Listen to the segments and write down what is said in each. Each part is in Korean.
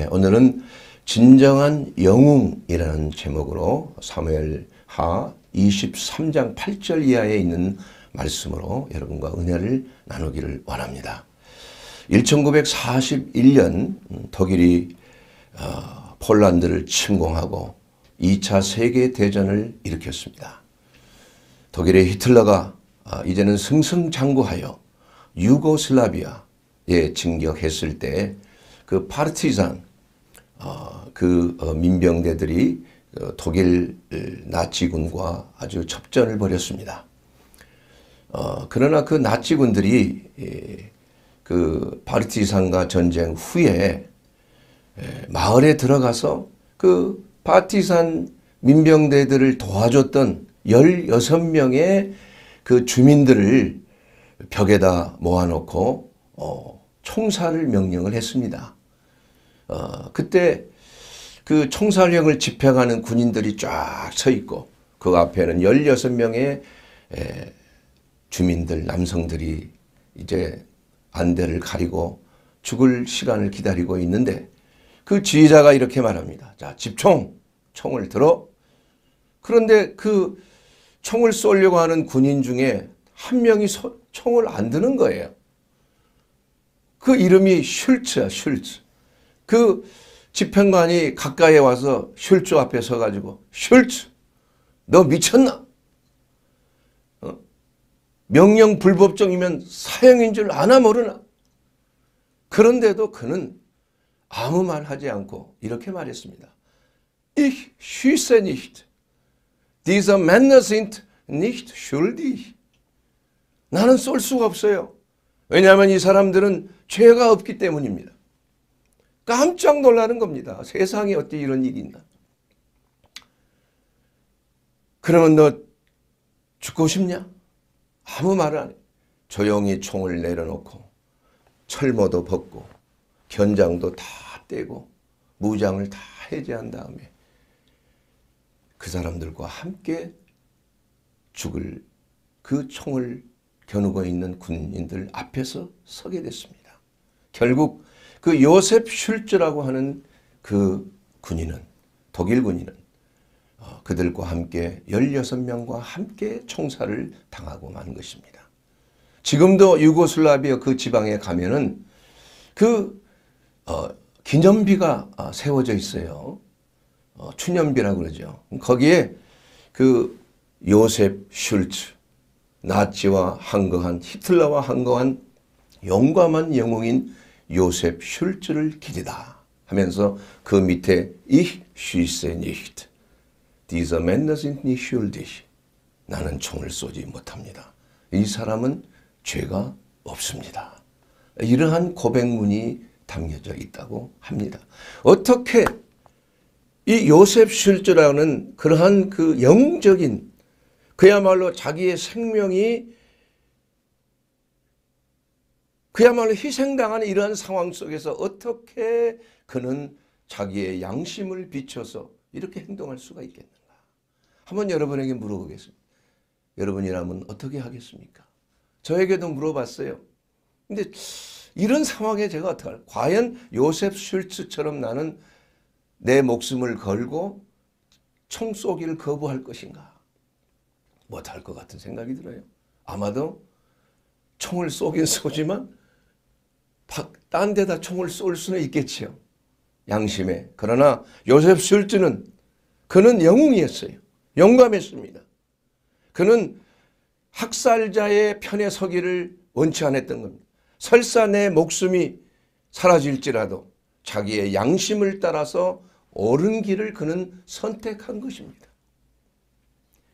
예, 오늘은 진정한 영웅이라는 제목으로 사무엘 하 23장 8절 이하에 있는 말씀으로 여러분과 은혜를 나누기를 원합니다. 1941년 음, 독일이 어, 폴란드를 침공하고 2차 세계대전을 일으켰습니다. 독일의 히틀러가 아, 이제는 승승장구하여 유고슬라비아에 진격했을 때 그 파르티잔 어, 그 어, 민병대들이 어, 독일 나치군과 아주 접전을 벌였습니다. 그러나 그 나치군들이 그 파르티산과 전쟁 후에 마을에 들어가서 그 파티산 민병대들을 도와줬던 16명의 그 주민들을 벽에다 모아놓고 어, 총살을 명령을 했습니다. 어, 그때 그 청사령을 집행하는 군인들이 쫙 서 있고 그 앞에는 16명의 에, 주민들 남성들이 이제 안대를 가리고 죽을 시간을 기다리고 있는데 그 지휘자가 이렇게 말합니다. 자, 집총! 총을 들어. 그런데 그 총을 쏠려고 하는 군인 중에 한 명이 소, 총을 안 드는 거예요. 그 이름이 슐츠야, 슐츠. 그 집행관이 가까이 와서 슐츠 앞에 서가지고 슐츠 너 미쳤나? 어? 명령 불법적이면 사형인 줄 아나 모르나? 그런데도 그는 아무 말 하지 않고 이렇게 말했습니다. Ich schieße nicht. Diese Männer sind nicht schuldig. 나는 쏠 수가 없어요. 왜냐하면 이 사람들은 죄가 없기 때문입니다. 깜짝 놀라는 겁니다. 세상에 어떻게 이런 일이 있나. 그러면 너 죽고 싶냐? 아무 말을 안 해. 조용히 총을 내려놓고 철모도 벗고 견장도 다 떼고 무장을 다 해제한 다음에 그 사람들과 함께 죽을 그 총을 겨누고 있는 군인들 앞에서 서게 됐습니다. 결국 그 요셉 슐즈라고 하는 그 군인은 독일 군인은 어, 그들과 함께 16명과 함께 총살을 당하고 만 것입니다. 지금도 유고슬라비아 그 지방에 가면은 그 어, 기념비가 아, 세워져 있어요. 어, 추념비라고 그러죠. 거기에 그 요셉 슐츠, 나치와 항거한 히틀러와 항거한 용감한 영웅인 요셉 슐즈를 기리다 하면서 그 밑에 ich schieße nicht. Dieser Männer sind nicht schuldig. 나는 총을 쏘지 못합니다. 이 사람은 죄가 없습니다. 이러한 고백문이 담겨져 있다고 합니다. 어떻게 이 요셉 슐즈라는 그러한 그 영적인 그야말로 자기의 생명이 그야말로 희생당하는 이러한 상황 속에서 어떻게 그는 자기의 양심을 비춰서 이렇게 행동할 수가 있겠는가. 한번 여러분에게 물어보겠습니다. 여러분이라면 어떻게 하겠습니까? 저에게도 물어봤어요. 근데 이런 상황에 제가 어떻게 할 과연 요셉 슐츠처럼 나는 내 목숨을 걸고 총 쏘기를 거부할 것인가? 못할 것 같은 생각이 들어요. 아마도 총을 쏘긴 쏘지만 딴 데다 총을 쏠 수는 있겠지요. 양심에. 그러나 요셉 술주는 그는 영웅이었어요. 영감했습니다. 그는 학살자의 편에 서기를 원치 않았던 겁니다. 설사 내 목숨이 사라질지라도 자기의 양심을 따라서 옳은 길을 그는 선택한 것입니다.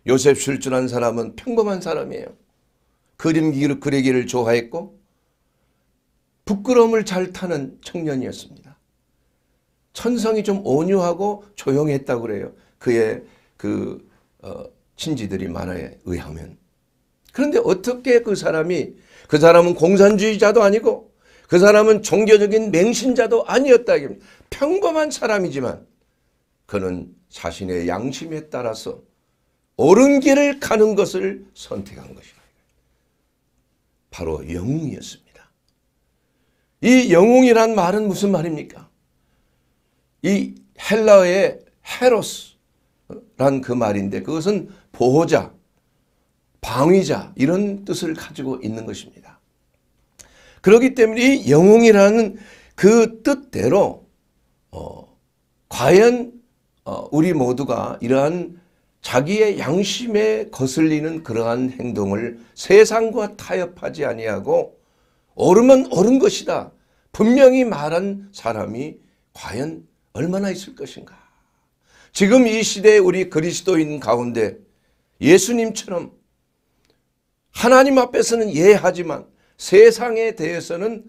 요셉 술주는 사람은 평범한 사람이에요. 그림 그리기를 좋아했고 부끄러움을 잘 타는 청년이었습니다. 천성이 좀 온유하고 조용했다고 그래요. 그의 그 어, 친지들이 만화에 의하면. 그런데 어떻게 그 사람이 그 사람은 공산주의자도 아니고 그 사람은 종교적인 맹신자도 아니었다. 평범한 사람이지만 그는 자신의 양심에 따라서 옳은 길을 가는 것을 선택한 것입다 바로 영웅이었습니다. 이 영웅이란 말은 무슨 말입니까? 이 헬라어의 헤로스란 그 말인데 그것은 보호자, 방위자 이런 뜻을 가지고 있는 것입니다. 그렇기 때문에 이 영웅이라는 그 뜻대로 어, 과연 어, 우리 모두가 이러한 자기의 양심에 거슬리는 그러한 행동을 세상과 타협하지 아니하고 옳으면 옳은 것이다. 분명히 말한 사람이 과연 얼마나 있을 것인가. 지금 이 시대에 우리 그리스도인 가운데 예수님처럼 하나님 앞에서는 예하지만 세상에 대해서는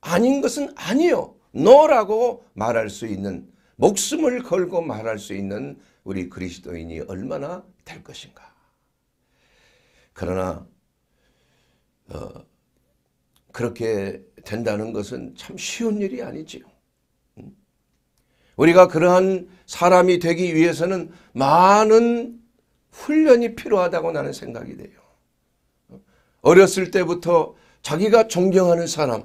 아닌 것은 아니요. 너라고 말할 수 있는 목숨을 걸고 말할 수 있는 우리 그리스도인이 얼마나 될 것인가. 그러나 어, 그렇게 된다는 것은 참 쉬운 일이 아니지요. 음? 우리가 그러한 사람이 되기 위해서는 많은 훈련이 필요하다고 나는 생각이 돼요. 어렸을 때부터 자기가 존경하는 사람,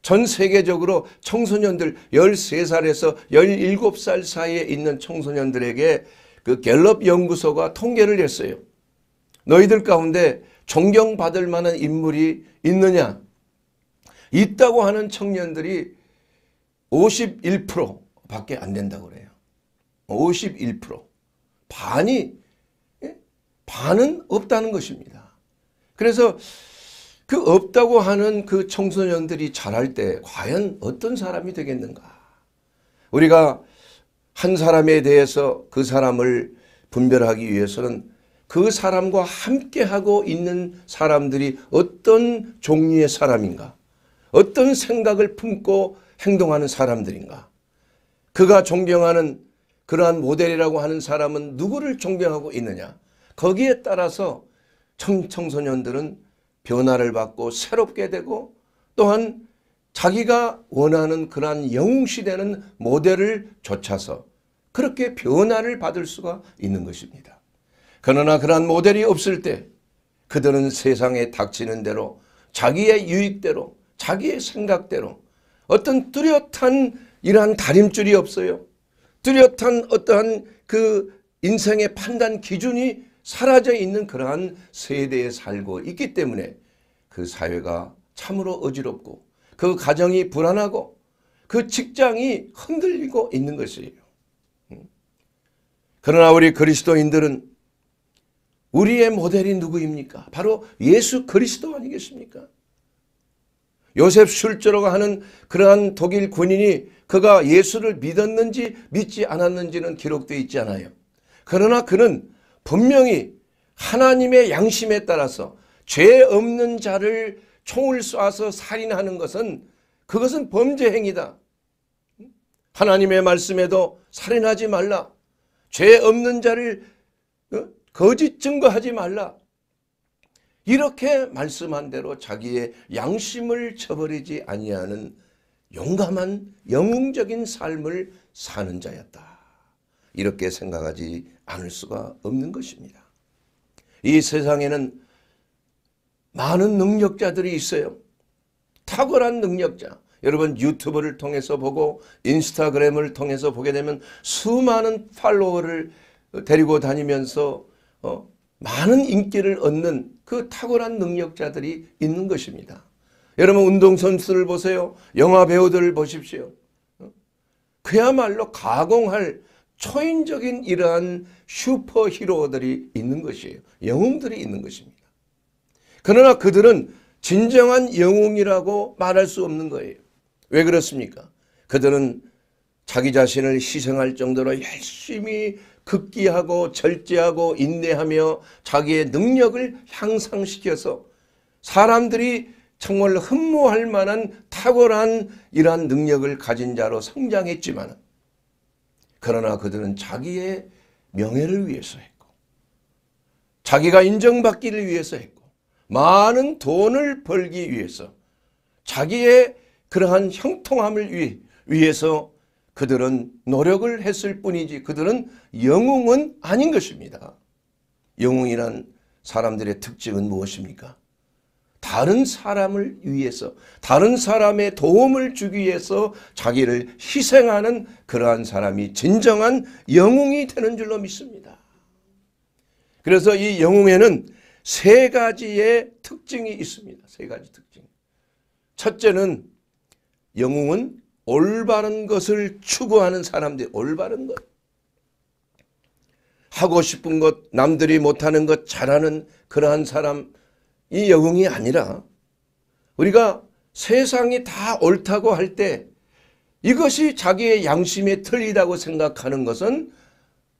전 세계적으로 청소년들 13살에서 17살 사이에 있는 청소년들에게 그 갤럽 연구소가 통계를 했어요. 너희들 가운데 존경받을 만한 인물이 있느냐? 있다고 하는 청년들이 51% 밖에 안 된다고 그래요. 51% 반이 예? 반은 없다는 것입니다. 그래서 그 없다고 하는 그 청소년들이 자랄 때 과연 어떤 사람이 되겠는가? 우리가 한 사람에 대해서 그 사람을 분별하기 위해서는 그 사람과 함께하고 있는 사람들이 어떤 종류의 사람인가? 어떤 생각을 품고 행동하는 사람들인가? 그가 존경하는 그러한 모델이라고 하는 사람은 누구를 존경하고 있느냐? 거기에 따라서 청, 청소년들은 변화를 받고 새롭게 되고 또한 자기가 원하는 그러한 영웅시 대는 모델을 좇아서 그렇게 변화를 받을 수가 있는 것입니다. 그러나 그러한 모델이 없을 때 그들은 세상에 닥치는 대로 자기의 유익대로 자기의 생각대로 어떤 뚜렷한 이러한 다림줄이 없어요. 뚜렷한 어떠한 그 인생의 판단 기준이 사라져 있는 그러한 세대에 살고 있기 때문에 그 사회가 참으로 어지럽고 그 가정이 불안하고 그 직장이 흔들리고 있는 것이에요. 음. 그러나 우리 그리스도인들은 우리의 모델이 누구입니까? 바로 예수 그리스도 아니겠습니까? 요셉 술저로가 하는 그러한 독일 군인이 그가 예수를 믿었는지 믿지 않았는지는 기록되어 있지 않아요. 그러나 그는 분명히 하나님의 양심에 따라서 죄 없는 자를 총을 쏴서 살인하는 것은 그것은 범죄 행위다. 하나님의 말씀에도 살인하지 말라. 죄 없는 자를 거짓 증거하지 말라. 이렇게 말씀한 대로 자기의 양심을 쳐버리지 아니하는 용감한 영웅적인 삶을 사는 자였다. 이렇게 생각하지 않을 수가 없는 것입니다. 이 세상에는 많은 능력자들이 있어요. 탁월한 능력자. 여러분 유튜브를 통해서 보고 인스타그램을 통해서 보게 되면 수많은 팔로워를 데리고 다니면서 어, 많은 인기를 얻는 그 탁월한 능력자들이 있는 것입니다. 여러분 운동선수를 보세요. 영화배우들을 보십시오. 어? 그야말로 가공할 초인적인 이러한 슈퍼 히로들이 있는 것이에요. 영웅들이 있는 것입니다. 그러나 그들은 진정한 영웅이라고 말할 수 없는 거예요. 왜 그렇습니까? 그들은 자기 자신을 희생할 정도로 열심히 극기하고 절제하고 인내하며 자기의 능력을 향상시켜서 사람들이 정말 흠모할 만한 탁월한 이러한 능력을 가진 자로 성장했지만 그러나 그들은 자기의 명예를 위해서 했고 자기가 인정받기를 위해서 했고 많은 돈을 벌기 위해서 자기의 그러한 형통함을 위해, 위해서 그들은 노력을 했을 뿐이지 그들은 영웅은 아닌 것입니다. 영웅이란 사람들의 특징은 무엇입니까? 다른 사람을 위해서 다른 사람의 도움을 주기 위해서 자기를 희생하는 그러한 사람이 진정한 영웅이 되는 줄로 믿습니다. 그래서 이 영웅에는 세 가지의 특징이 있습니다. 세 가지 특징. 첫째는 영웅은 올바른 것을 추구하는 사람들이 올바른 것. 하고 싶은 것, 남들이 못하는 것 잘하는 그러한 사람이 영웅이 아니라 우리가 세상이 다 옳다고 할 때 이것이 자기의 양심에 틀리다고 생각하는 것은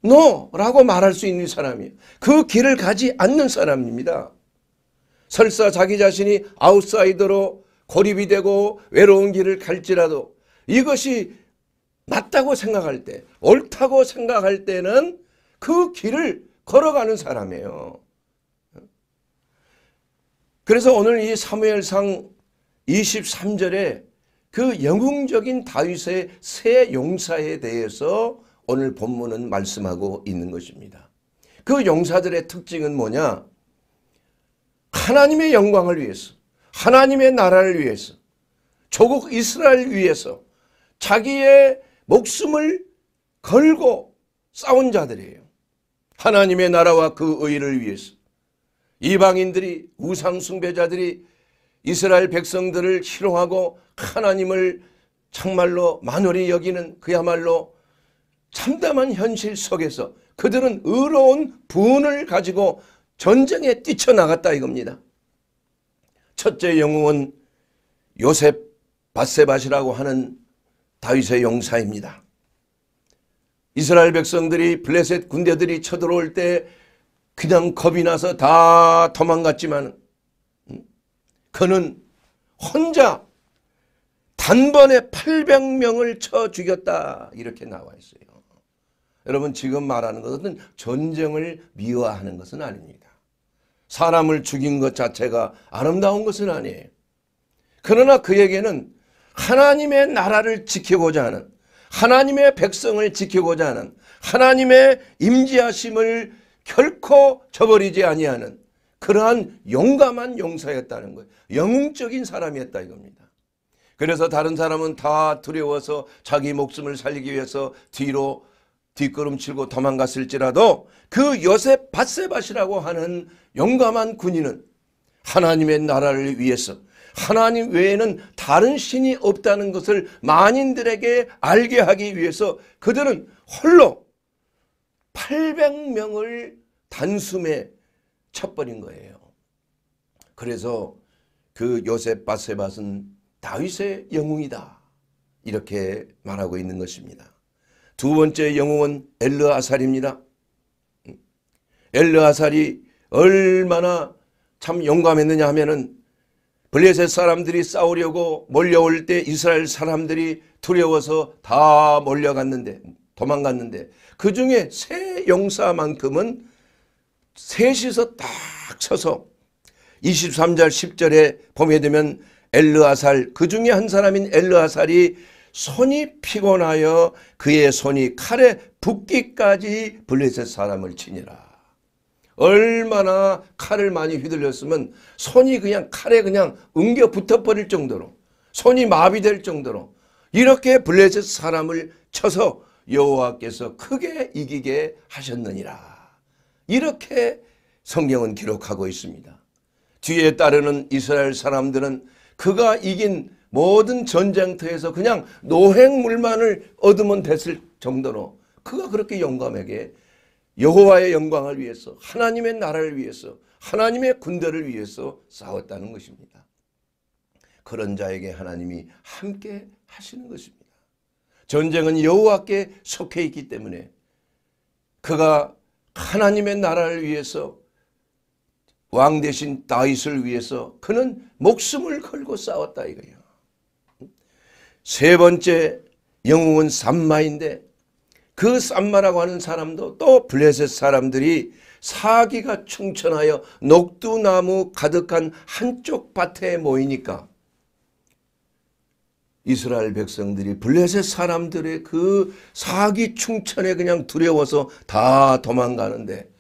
노라고 말할 수 있는 사람이에요. 그 길을 가지 않는 사람입니다. 설사 자기 자신이 아웃사이더로 고립이 되고 외로운 길을 갈지라도 이것이 맞다고 생각할 때 옳다고 생각할 때는 그 길을 걸어가는 사람이에요. 그래서 오늘 이 사무엘상 23절에 그 영웅적인 다윗의 새 용사에 대해서 오늘 본문은 말씀하고 있는 것입니다. 그 용사들의 특징은 뭐냐? 하나님의 영광을 위해서, 하나님의 나라를 위해서, 조국 이스라엘 위해서 자기의 목숨을 걸고 싸운 자들이에요. 하나님의 나라와 그 의를 위해서 이방인들이 우상 숭배자들이 이스라엘 백성들을 싫어하고 하나님을 정말로 만월히 여기는 그야말로 참담한 현실 속에서 그들은 의로운 분을 가지고 전쟁에 뛰쳐나갔다 이겁니다. 첫째 영웅은 요셉 바세밭이라고 하는 다윗의 용사입니다. 이스라엘 백성들이 블레셋 군대들이 쳐들어올 때 그냥 겁이 나서 다 도망갔지만 음? 그는 혼자 단번에 800명을 쳐 죽였다 이렇게 나와 있어요. 여러분 지금 말하는 것은 전쟁을 미화하는 것은 아닙니다. 사람을 죽인 것 자체가 아름다운 것은 아니에요. 그러나 그에게는 하나님의 나라를 지키고자 하는 하나님의 백성을 지키고자 하는 하나님의 임지하심을 결코 저버리지 아니하는 그러한 용감한 용사였다는 거예요. 영웅적인 사람이었다 이겁니다. 그래서 다른 사람은 다 두려워서 자기 목숨을 살리기 위해서 뒤로 뒷걸음치고 도망갔을지라도 그 요셉 바세바시라고 하는 용감한 군인은 하나님의 나라를 위해서 하나님 외에는 다른 신이 없다는 것을 만인들에게 알게 하기 위해서 그들은 홀로 800명을 단숨에 쳐버린 거예요. 그래서 그 요셉 바세밭은 다윗의 영웅이다. 이렇게 말하고 있는 것입니다. 두 번째 영웅은 엘르아살입니다. 음. 엘르아살이 얼마나 참 용감했느냐 하면은 블레셋 사람들이 싸우려고 몰려올 때 이스라엘 사람들이 두려워서 다 몰려갔는데 도망갔는데 그 중에 세 용사만큼은 셋이서 딱 서서 23절 10절에 보게 되면 엘르아살 그 중에 한 사람인 엘르아살이 손이 피곤하여 그의 손이 칼에 붓기까지 블레셋 사람을 치니라. 얼마나 칼을 많이 휘둘렸으면 손이 그냥 칼에 그냥 응겨 붙어버릴 정도로 손이 마비될 정도로 이렇게 블레셋 사람을 쳐서 여호와께서 크게 이기게 하셨느니라. 이렇게 성경은 기록하고 있습니다. 뒤에 따르는 이스라엘 사람들은 그가 이긴 모든 전쟁터에서 그냥 노획물만을 얻으면 됐을 정도로 그가 그렇게 영감하게 여호와의 영광을 위해서 하나님의 나라를 위해서 하나님의 군대를 위해서 싸웠다는 것입니다. 그런 자에게 하나님이 함께 하시는 것입니다. 전쟁은 여호와께 속해 있기 때문에 그가 하나님의 나라를 위해서 왕 대신 다윗을 위해서 그는 목숨을 걸고 싸웠다 이거예요. 세 번째 영웅은 산마인데 그 쌈마라고 하는 사람도 또 블레셋 사람들이 사기가 충천하여 녹두나무 가득한 한쪽 밭에 모이니까 이스라엘 백성들이 블레셋 사람들의 그 사기 충천에 그냥 두려워서 다 도망가는데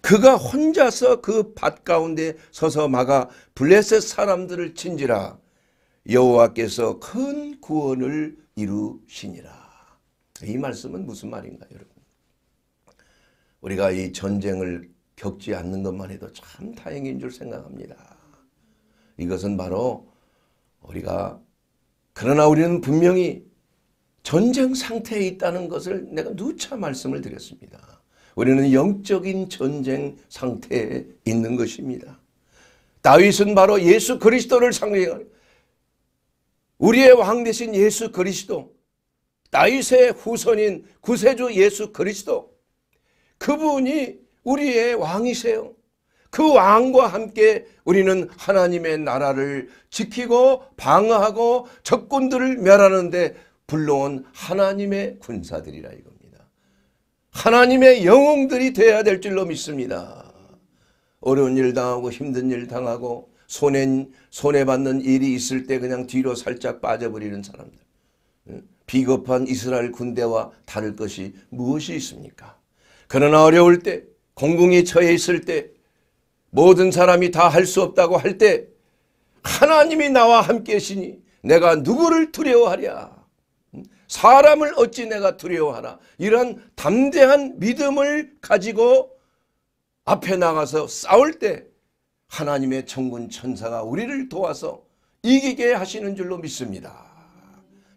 그가 혼자서 그 밭 가운데 서서 막아 블레셋 사람들을 친지라 여호와께서 큰 구원을 이루시니라. 이 말씀은 무슨 말인가 여러분. 우리가 이 전쟁을 겪지 않는 것만 해도 참 다행인 줄 생각합니다. 이것은 바로 우리가 그러나 우리는 분명히 전쟁 상태에 있다는 것을 내가 누차 말씀을 드렸습니다. 우리는 영적인 전쟁 상태에 있는 것입니다. 다윗은 바로 예수 그리스도를 상징하는 우리의 왕 대신 예수 그리스도 다윗의 후손인 구세주 예수 그리스도 그분이 우리의 왕이세요. 그 왕과 함께 우리는 하나님의 나라를 지키고 방어하고 적군들을 멸하는데 불러온 하나님의 군사들이라 이겁니다. 하나님의 영웅들이 되어야 될 줄로 믿습니다. 어려운 일 당하고 힘든 일 당하고 손해, 손해받는 일이 있을 때 그냥 뒤로 살짝 빠져버리는 사람들. 비겁한 이스라엘 군대와 다를 것이 무엇이 있습니까? 그러나 어려울 때, 공공에 처해 있을 때, 모든 사람이 다 할 수 없다고 할 때, 하나님이 나와 함께 계시니 내가 누구를 두려워하랴. 사람을 어찌 내가 두려워하나. 이런 담대한 믿음을 가지고 앞에 나가서 싸울 때 하나님의 천군 천사가 우리를 도와서 이기게 하시는 줄로 믿습니다.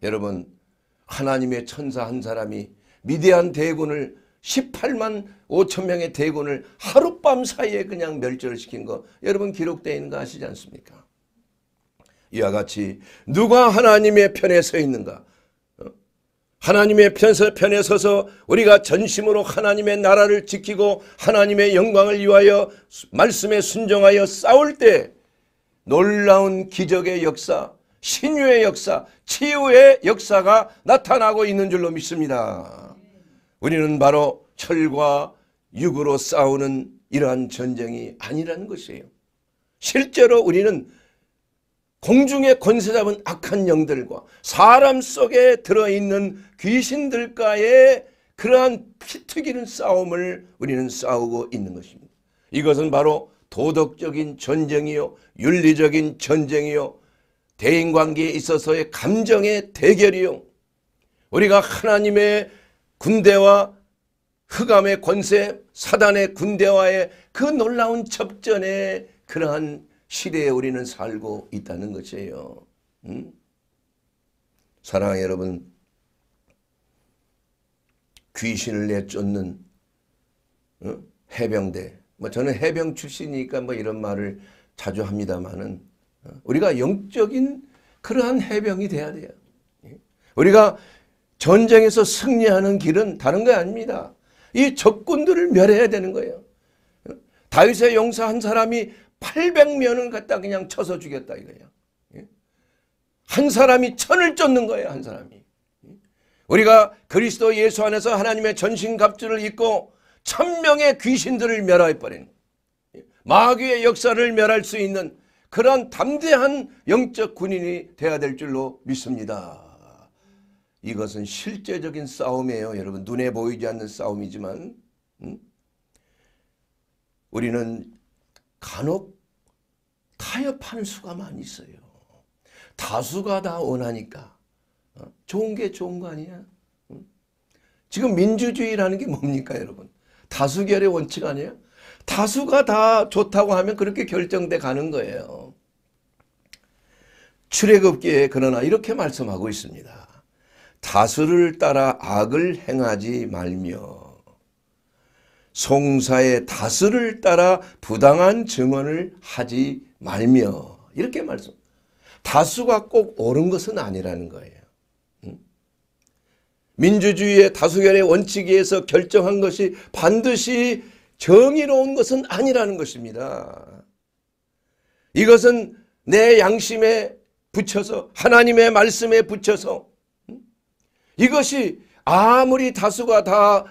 여러분 하나님의 천사 한 사람이 미대한 대군을 18만 5천 명의 대군을 하룻밤 사이에 그냥 멸절시킨 거 여러분 기록되어 있는 거 아시지 않습니까? 이와 같이 누가 하나님의 편에 서 있는가? 어? 하나님의 편에 서서 우리가 전심으로 하나님의 나라를 지키고 하나님의 영광을 위하여 말씀에 순종하여 싸울 때 놀라운 기적의 역사 신유의 역사, 치유의 역사가 나타나고 있는 줄로 믿습니다. 우리는 바로 철과 육으로 싸우는 이러한 전쟁이 아니라는 것이에요. 실제로 우리는 공중에 권세 잡은 악한 영들과 사람 속에 들어있는 귀신들과의 그러한 피튀기는 싸움을 우리는 싸우고 있는 것입니다. 이것은 바로 도덕적인 전쟁이요 윤리적인 전쟁이요 대인관계에 있어서의 감정의 대결이요. 우리가 하나님의 군대와 흑암의 권세, 사단의 군대와의 그 놀라운 접전에 그러한 시대에 우리는 살고 있다는 것이에요. 음? 사랑하 여러분, 귀신을 내쫓는 어? 해병대. 뭐 저는 해병 출신이니까 뭐 이런 말을 자주 합니다만은 우리가 영적인 그러한 해병이 돼야 돼요. 예? 우리가 전쟁에서 승리하는 길은 다른 게 아닙니다. 이 적군들을 멸해야 되는 거예요. 예? 다윗의 용사 한 사람이 8 0 0명을 갖다 그냥 쳐서 죽였다 이거예요. 예? 한 사람이 천을 쫓는 거예요. 한 사람이. 우리가 그리스도 예수 안에서 하나님의 전신갑주를 입고 천명의 귀신들을 멸할 하 버린 마귀의 역사를 멸할 수 있는 그런 담대한 영적 군인이 되어야 될 줄로 믿습니다. 이것은 실제적인 싸움이에요. 여러분 눈에 보이지 않는 싸움이지만 음? 우리는 간혹 타협하는 수가 많이 있어요. 다수가 다 원하니까 어? 좋은 게 좋은 거 아니야? 음? 지금 민주주의라는 게 뭡니까 여러분? 다수결의 원칙 아니에요? 다수가 다 좋다고 하면 그렇게 결정돼 가는 거예요. 출애굽기에 그러나 이렇게 말씀하고 있습니다. 다수를 따라 악을 행하지 말며 송사의 다수를 따라 부당한 증언을 하지 말며 이렇게 말씀. 다수가 꼭 옳은 것은 아니라는 거예요. 민주주의의 다수결의 원칙에서 결정한 것이 반드시 정의로운 것은 아니라는 것입니다. 이것은 내 양심에 붙여서 하나님의 말씀에 붙여서 이것이 아무리 다수가 다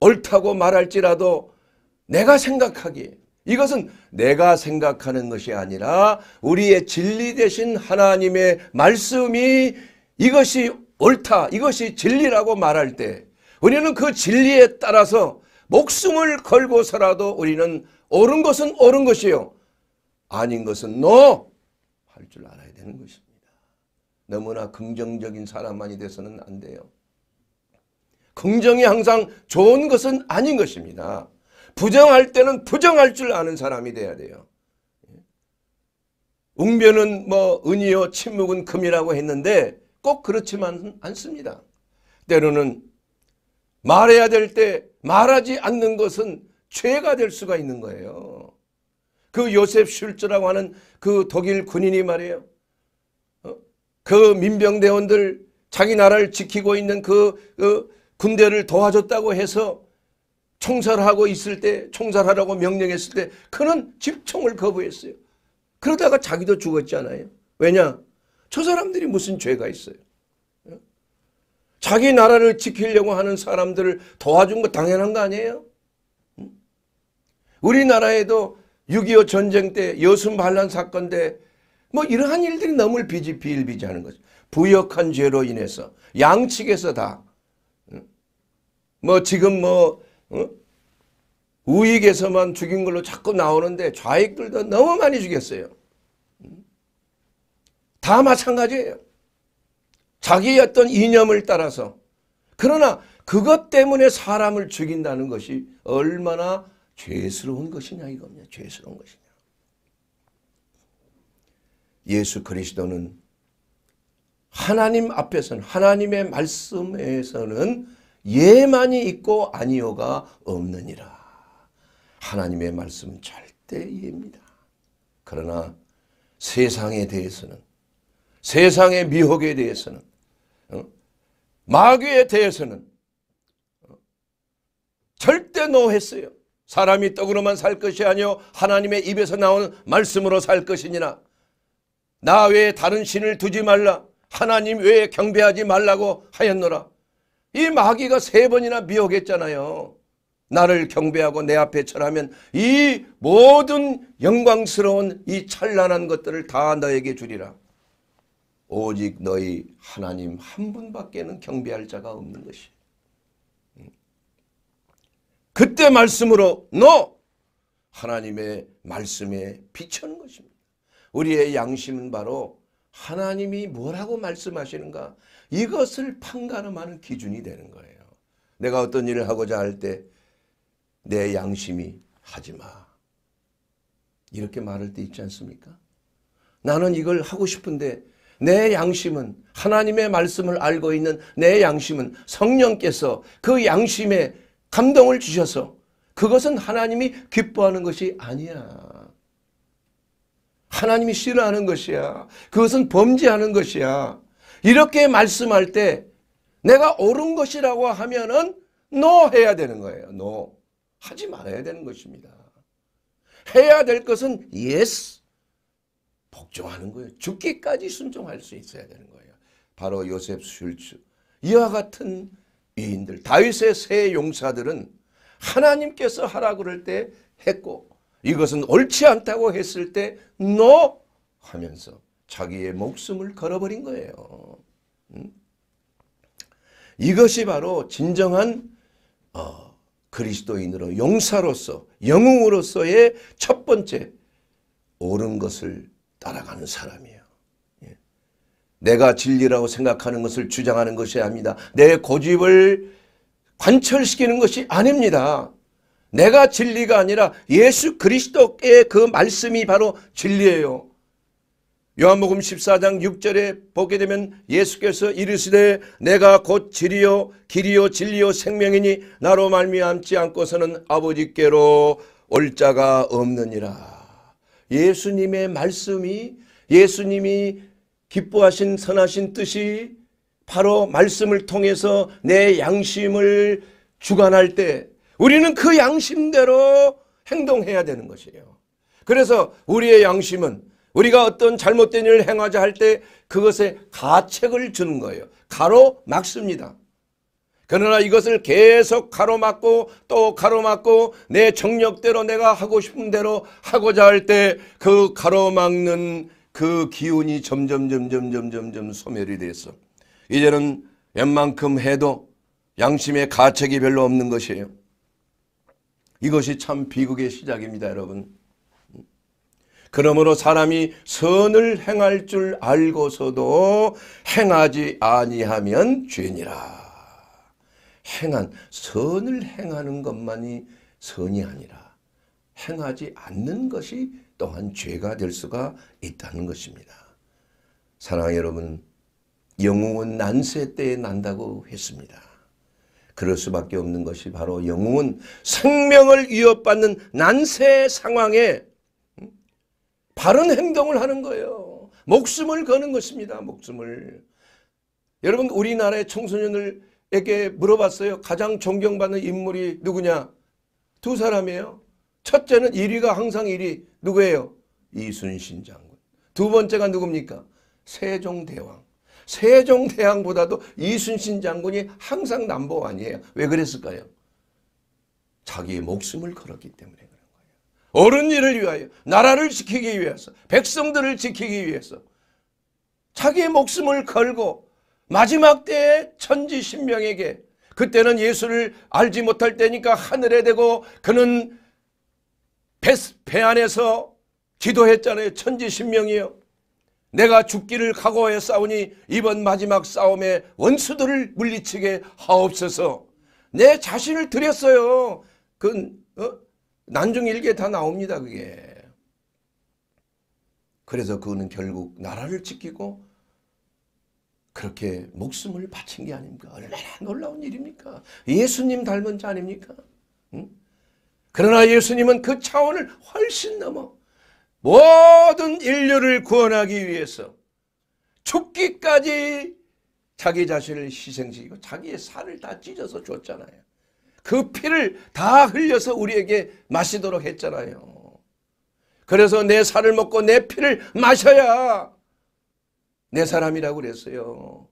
옳다고 말할지라도 내가 생각하기에 이것은 내가 생각하는 것이 아니라 우리의 진리 대신 하나님의 말씀이 이것이 옳다 이것이 진리라고 말할 때 우리는 그 진리에 따라서 목숨을 걸고서라도 우리는 옳은 것은 옳은 것이요 아닌 것은 너 할줄 알아 되는 것입니다. 너무나 긍정적인 사람만이 돼서는 안 돼요. 긍정이 항상 좋은 것은 아닌 것입니다. 부정할 때는 부정할 줄 아는 사람이 돼야 돼요. 예? 웅변은 뭐 은이요 침묵은 금이라고 했는데 꼭 그렇지만 않습니다. 때로는 말해야 될 때 말하지 않는 것은 죄가 될 수가 있는 거예요. 그 요셉 슐즈라고 하는 그 독일 군인이 말이에요. 그 민병대원들 자기 나라를 지키고 있는 그, 그 군대를 도와줬다고 해서 총살하고 있을 때 총살하라고 명령했을 때 그는 집총을 거부했어요. 그러다가 자기도 죽었잖아요. 왜냐? 저 사람들이 무슨 죄가 있어요. 어? 자기 나라를 지키려고 하는 사람들을 도와준 거 당연한 거 아니에요? 우리나라에도 6.25 전쟁 때 여순 반란 사건 때뭐 이러한 일들이 너무 비일비재하는 거죠. 부역한 죄로 인해서 양측에서 다 뭐 지금 뭐 우익에서만 죽인 걸로 자꾸 나오는데 좌익들도 너무 많이 죽였어요. 다 마찬가지예요. 자기의 어떤 이념을 따라서 그러나 그것 때문에 사람을 죽인다는 것이 얼마나 죄스러운 것이냐 이겁니다. 죄스러운 것이냐. 예수 그리스도는 하나님 앞에서는 하나님의 말씀에서는 예만이 있고 아니오가 없느니라. 하나님의 말씀은 절대 예입니다. 그러나 세상에 대해서는 세상의 미혹에 대해서는 어? 마귀에 대해서는 어? 절대 노했어요. 사람이 떡으로만 살 것이 아니요 하나님의 입에서 나온 말씀으로 살 것이니라. 나 외에 다른 신을 두지 말라. 하나님 외에 경배하지 말라고 하였노라. 이 마귀가 세 번이나 미혹했잖아요. 나를 경배하고 내 앞에 절하면 이 모든 영광스러운 이 찬란한 것들을 다 너에게 주리라. 오직 너희 하나님 한 분밖에는 경배할 자가 없는 것이. 그때 말씀으로 너 하나님의 말씀에 비추는 것입니다. 우리의 양심은 바로 하나님이 뭐라고 말씀하시는가 이것을 판가름하는 기준이 되는 거예요. 내가 어떤 일을 하고자 할 때 내 양심이 하지마 이렇게 말할 때 있지 않습니까? 나는 이걸 하고 싶은데 내 양심은 하나님의 말씀을 알고 있는 내 양심은 성령께서 그 양심에 감동을 주셔서 그것은 하나님이 기뻐하는 것이 아니야. 하나님이 싫어하는 것이야. 그것은 범죄하는 것이야. 이렇게 말씀할 때 내가 옳은 것이라고 하면은 no 해야 되는 거예요. no. 하지 말아야 되는 것입니다. 해야 될 것은 yes. 복종하는 거예요. 죽기까지 순종할 수 있어야 되는 거예요. 바로 요셉 슐츠. 이와 같은 위인들, 다윗의 세 용사들은 하나님께서 하라 그럴 때 했고 이것은 옳지 않다고 했을 때 no 하면서 자기의 목숨을 걸어버린 거예요. 음? 이것이 바로 진정한 어, 그리스도인으로 용사로서 영웅으로서의 첫 번째 옳은 것을 따라가는 사람이에요. 예. 내가 진리라고 생각하는 것을 주장하는 것이 아닙니다. 내 고집을 관철시키는 것이 아닙니다. 내가 진리가 아니라 예수 그리스도께그 말씀이 바로 진리예요. 요한복음 14장 6절에 보게 되면 예수께서 이르시되 내가 곧 진리요 길이요 진리요 생명이니 나로 말미암지 않고서는 아버지께로 올 자가 없느니라. 예수님의 말씀이 예수님이 기뻐하신 선하신 뜻이 바로 말씀을 통해서 내 양심을 주관할 때 우리는 그 양심대로 행동해야 되는 것이에요. 그래서 우리의 양심은 우리가 어떤 잘못된 일을 행하자 할 때 그것에 가책을 주는 거예요. 가로막습니다. 그러나 이것을 계속 가로막고 또 가로막고 내 정력대로 내가 하고 싶은 대로 하고자 할 때 그 가로막는 그 기운이 점점 점점 점점 점 소멸이 돼서 이제는 웬만큼 해도 양심의 가책이 별로 없는 것이에요. 이것이 참 비극의 시작입니다 여러분. 그러므로 사람이 선을 행할 줄 알고서도 행하지 아니하면 죄니라. 행한 선을 행하는 것만이 선이 아니라 행하지 않는 것이 또한 죄가 될 수가 있다는 것입니다. 사랑하 여러분 영웅은 난세 때에 난다고 했습니다. 그럴 수밖에 없는 것이 바로 영웅은 생명을 위협받는 난세 상황에 음? 바른 행동을 하는 거예요. 목숨을 거는 것입니다. 목숨을. 여러분 우리나라의 청소년들에게 물어봤어요. 가장 존경받는 인물이 누구냐? 두 사람이에요. 첫째는 1위가 항상 1위 누구예요? 이순신 장군. 두 번째가 누굽니까? 세종대왕. 세종대왕보다도 이순신 장군이 항상 남보원이에요. 왜 그랬을까요? 자기의 목숨을 걸었기 때문에 그런 거예요. 어른일을 위하여 나라를 지키기 위해서 백성들을 지키기 위해서 자기의 목숨을 걸고 마지막 때에 천지신명에게 그때는 예수를 알지 못할 때니까 하늘에 대고 그는 배, 배 안에서 기도했잖아요. 천지신명이요. 내가 죽기를 각오하여 싸우니 이번 마지막 싸움에 원수들을 물리치게 하옵소서. 내 자신을 드렸어요. 그 어? 난중일기에 다 나옵니다. 그게. 그래서 그는 결국 나라를 지키고 그렇게 목숨을 바친 게 아닙니까? 얼마나 놀라운 일입니까? 예수님 닮은 자 아닙니까? 응? 그러나 예수님은 그 차원을 훨씬 넘어 모든 인류를 구원하기 위해서 죽기까지 자기 자신을 희생시키고 자기의 살을 다 찢어서 줬잖아요. 그 피를 다 흘려서 우리에게 마시도록 했잖아요. 그래서 내 살을 먹고 내 피를 마셔야 내 사람이라고 그랬어요.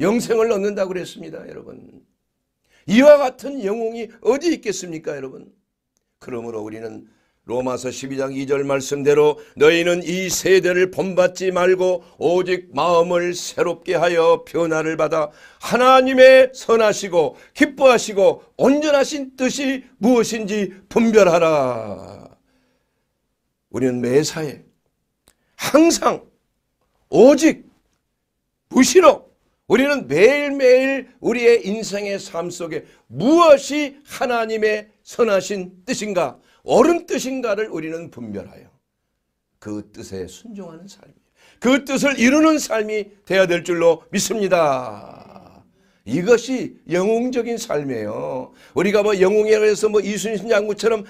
영생을 얻는다고 그랬습니다. 여러분. 이와 같은 영웅이 어디 있겠습니까 여러분. 그러므로 우리는 로마서 12장 2절 말씀대로 너희는 이 세대를 본받지 말고 오직 마음을 새롭게 하여 변화를 받아 하나님의 선하시고 기뻐하시고 온전하신 뜻이 무엇인지 분별하라. 우리는 매사에 항상 오직 무시로 우리는 매일매일 우리의 인생의 삶 속에 무엇이 하나님의 선하신 뜻인가 옳은 뜻인가를 우리는 분별하여 그 뜻에 순종하는 삶이에요. 그 뜻을 이루는 삶이 되어야 될 줄로 믿습니다. 이것이 영웅적인 삶이에요. 우리가 뭐 영웅이라고 해서 뭐 이순신 장군처럼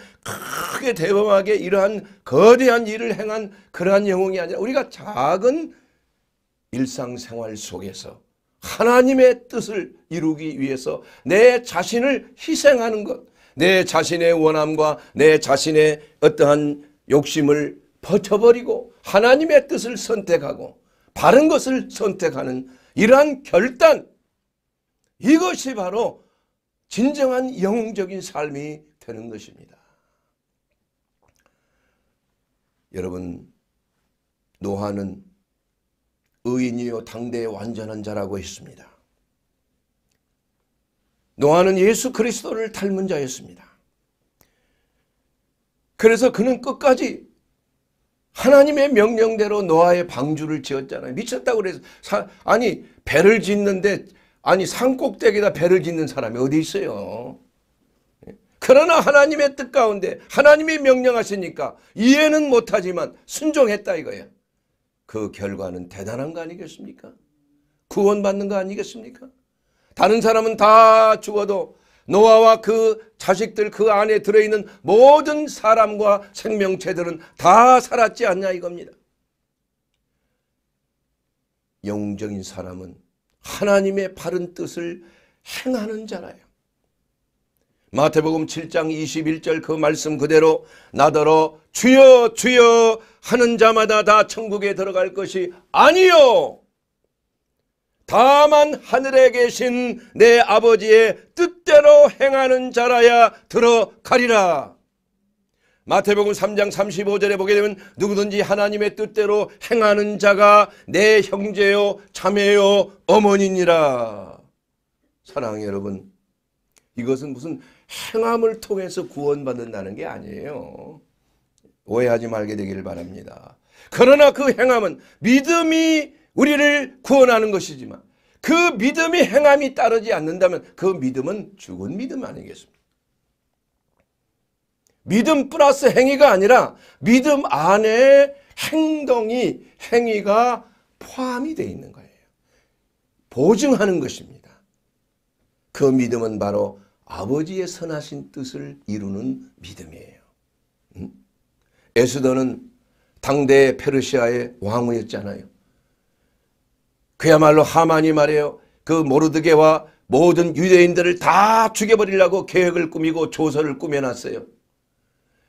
크게 대범하게 이러한 거대한 일을 행한 그러한 영웅이 아니라 우리가 작은 일상생활 속에서 하나님의 뜻을 이루기 위해서 내 자신을 희생하는 것내 자신의 원함과 내 자신의 어떠한 욕심을 버텨버리고 하나님의 뜻을 선택하고 바른 것을 선택하는 이러한 결단 이것이 바로 진정한 영웅적인 삶이 되는 것입니다. 여러분 노하는 의인이요 당대의 완전한 자라고 했습니다. 노아는 예수 그리스도를 닮은 자였습니다. 그래서 그는 끝까지 하나님의 명령대로 노아의 방주를 지었잖아요. 미쳤다고 그래서 사, 아니 배를 짓는데 아니 산 꼭대기다 배를 짓는 사람이 어디 있어요. 예? 그러나 하나님의 뜻 가운데 하나님이 명령하시니까 이해는 못하지만 순종했다 이거예요. 그 결과는 대단한 거 아니겠습니까? 구원받는 거 아니겠습니까? 다른 사람은 다 죽어도 노아와 그 자식들 그 안에 들어있는 모든 사람과 생명체들은 다 살았지 않냐 이겁니다. 영웅적인 사람은 하나님의 바른 뜻을 행하는 자라요. 마태복음 7장 21절 그 말씀 그대로 나더러 주여 주여 하는 자마다 다 천국에 들어갈 것이 아니요 다만 하늘에 계신 내 아버지의 뜻대로 행하는 자라야 들어가리라. 마태복음 3장 35절에 보게 되면 누구든지 하나님의 뜻대로 행하는 자가 내 형제요 자매요 어머니니라. 사랑해 여러분. 이것은 무슨 행함을 통해서 구원받는다는 게 아니에요. 오해하지 말게 되기를 바랍니다. 그러나 그 행함은 믿음이 우리를 구원하는 것이지만 그 믿음이 행함이 따르지 않는다면 그 믿음은 죽은 믿음 아니겠습니까? 믿음 플러스 행위가 아니라 믿음 안에 행동이 행위가 포함이 되어 있는 거예요. 보증하는 것입니다. 그 믿음은 바로 아버지의 선하신 뜻을 이루는 믿음이에요. 음? 에스더는 당대 페르시아의 왕후였잖아요. 그야말로 하만이 말이요그 모르드게와 모든 유대인들을 다 죽여버리려고 계획을 꾸미고 조서를 꾸며놨어요.